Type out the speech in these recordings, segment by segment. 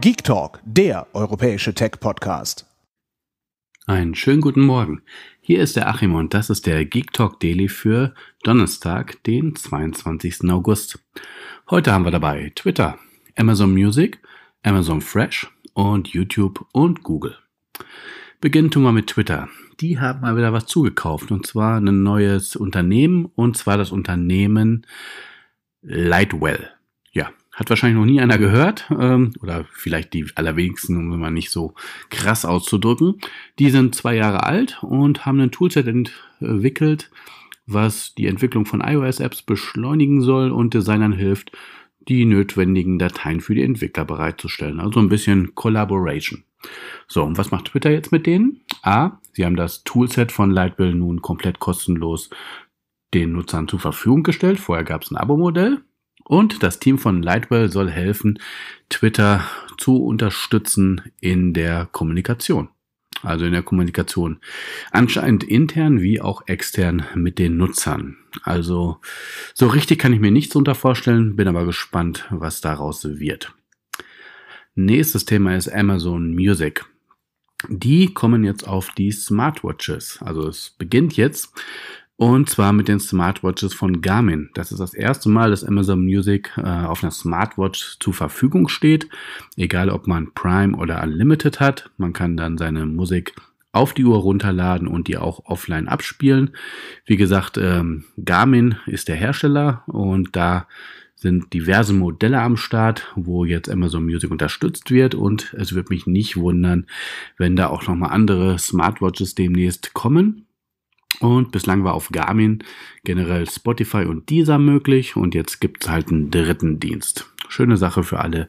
Geek Talk, der europäische Tech-Podcast. Einen schönen guten Morgen. Hier ist der Achim und das ist der Geek Talk Daily für Donnerstag, den 22. August. Heute haben wir dabei Twitter, Amazon Music, Amazon Fresh und YouTube und Google. Beginnen tun wir mit Twitter. Die haben mal wieder was zugekauft und zwar ein neues Unternehmen und zwar das Unternehmen Lightwell ja, hat wahrscheinlich noch nie einer gehört ähm, oder vielleicht die allerwenigsten, um es mal nicht so krass auszudrücken. Die sind zwei Jahre alt und haben ein Toolset entwickelt, was die Entwicklung von iOS-Apps beschleunigen soll und Designern hilft, die notwendigen Dateien für die Entwickler bereitzustellen. Also ein bisschen Collaboration. So, und was macht Twitter jetzt mit denen? A, sie haben das Toolset von Lightbill nun komplett kostenlos den Nutzern zur Verfügung gestellt. Vorher gab es ein Abo-Modell. Und das Team von Lightwell soll helfen, Twitter zu unterstützen in der Kommunikation. Also in der Kommunikation anscheinend intern wie auch extern mit den Nutzern. Also so richtig kann ich mir nichts unter vorstellen, bin aber gespannt, was daraus wird. Nächstes Thema ist Amazon Music. Die kommen jetzt auf die Smartwatches. Also es beginnt jetzt und zwar mit den Smartwatches von Garmin. Das ist das erste Mal, dass Amazon Music äh, auf einer Smartwatch zur Verfügung steht. Egal, ob man Prime oder Unlimited hat. Man kann dann seine Musik auf die Uhr runterladen und die auch offline abspielen. Wie gesagt, ähm, Garmin ist der Hersteller und da sind diverse Modelle am Start, wo jetzt Amazon Music unterstützt wird und es wird mich nicht wundern, wenn da auch nochmal andere Smartwatches demnächst kommen. Und bislang war auf Garmin generell Spotify und dieser möglich und jetzt gibt es halt einen dritten Dienst. Schöne Sache für alle,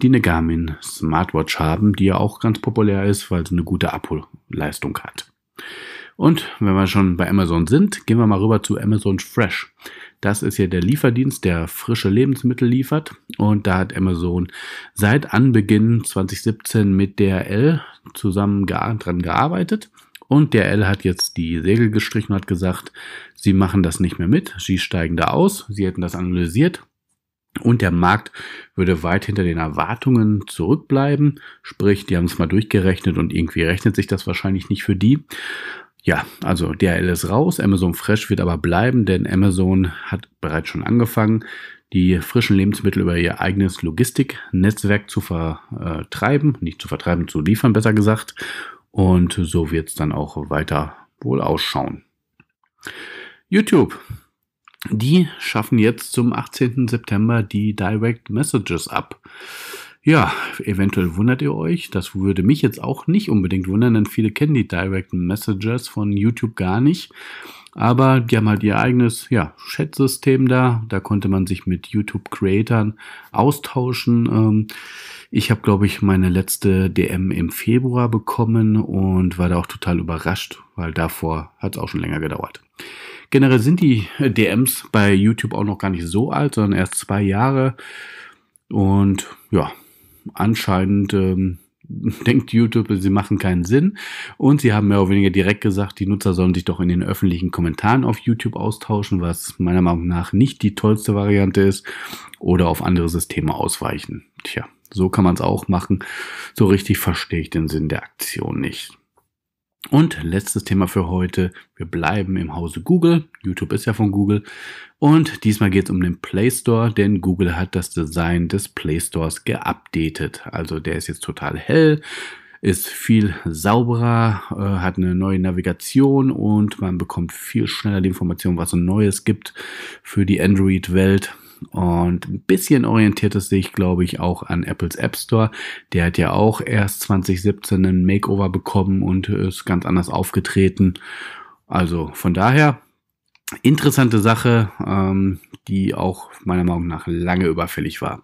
die eine Garmin Smartwatch haben, die ja auch ganz populär ist, weil sie eine gute Abholleistung hat. Und wenn wir schon bei Amazon sind, gehen wir mal rüber zu Amazon Fresh. Das ist ja der Lieferdienst, der frische Lebensmittel liefert. Und da hat Amazon seit Anbeginn 2017 mit DRL zusammen daran gearbeitet. Und der L hat jetzt die Segel gestrichen und hat gesagt, sie machen das nicht mehr mit, sie steigen da aus, sie hätten das analysiert und der Markt würde weit hinter den Erwartungen zurückbleiben. Sprich, die haben es mal durchgerechnet und irgendwie rechnet sich das wahrscheinlich nicht für die. Ja, also DHL ist raus, Amazon Fresh wird aber bleiben, denn Amazon hat bereits schon angefangen, die frischen Lebensmittel über ihr eigenes Logistiknetzwerk zu vertreiben, nicht zu vertreiben, zu liefern besser gesagt. Und so wird es dann auch weiter wohl ausschauen. YouTube. Die schaffen jetzt zum 18. September die Direct Messages ab. Ja, eventuell wundert ihr euch. Das würde mich jetzt auch nicht unbedingt wundern, denn viele kennen die Direct Messages von YouTube gar nicht. Aber die haben halt ihr eigenes ja, Chat-System da. Da konnte man sich mit YouTube-Creatern austauschen. Ähm, ich habe, glaube ich, meine letzte DM im Februar bekommen und war da auch total überrascht, weil davor hat es auch schon länger gedauert. Generell sind die DMs bei YouTube auch noch gar nicht so alt, sondern erst zwei Jahre. Und ja, anscheinend ähm, denkt YouTube, sie machen keinen Sinn. Und sie haben mehr oder weniger direkt gesagt, die Nutzer sollen sich doch in den öffentlichen Kommentaren auf YouTube austauschen, was meiner Meinung nach nicht die tollste Variante ist, oder auf andere Systeme ausweichen. Tja, so kann man es auch machen. So richtig verstehe ich den Sinn der Aktion nicht. Und letztes Thema für heute. Wir bleiben im Hause Google. YouTube ist ja von Google. Und diesmal geht es um den Play Store, denn Google hat das Design des Play Stores geupdatet. Also der ist jetzt total hell, ist viel sauberer, äh, hat eine neue Navigation und man bekommt viel schneller die Information, was es Neues gibt für die Android-Welt. Und ein bisschen orientiert es sich, glaube ich, auch an Apples App Store. Der hat ja auch erst 2017 einen Makeover bekommen und ist ganz anders aufgetreten. Also von daher interessante Sache, ähm, die auch meiner Meinung nach lange überfällig war.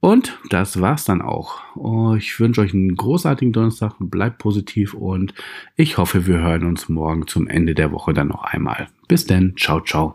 Und das war's dann auch. Oh, ich wünsche euch einen großartigen Donnerstag, bleibt positiv und ich hoffe, wir hören uns morgen zum Ende der Woche dann noch einmal. Bis denn, ciao, ciao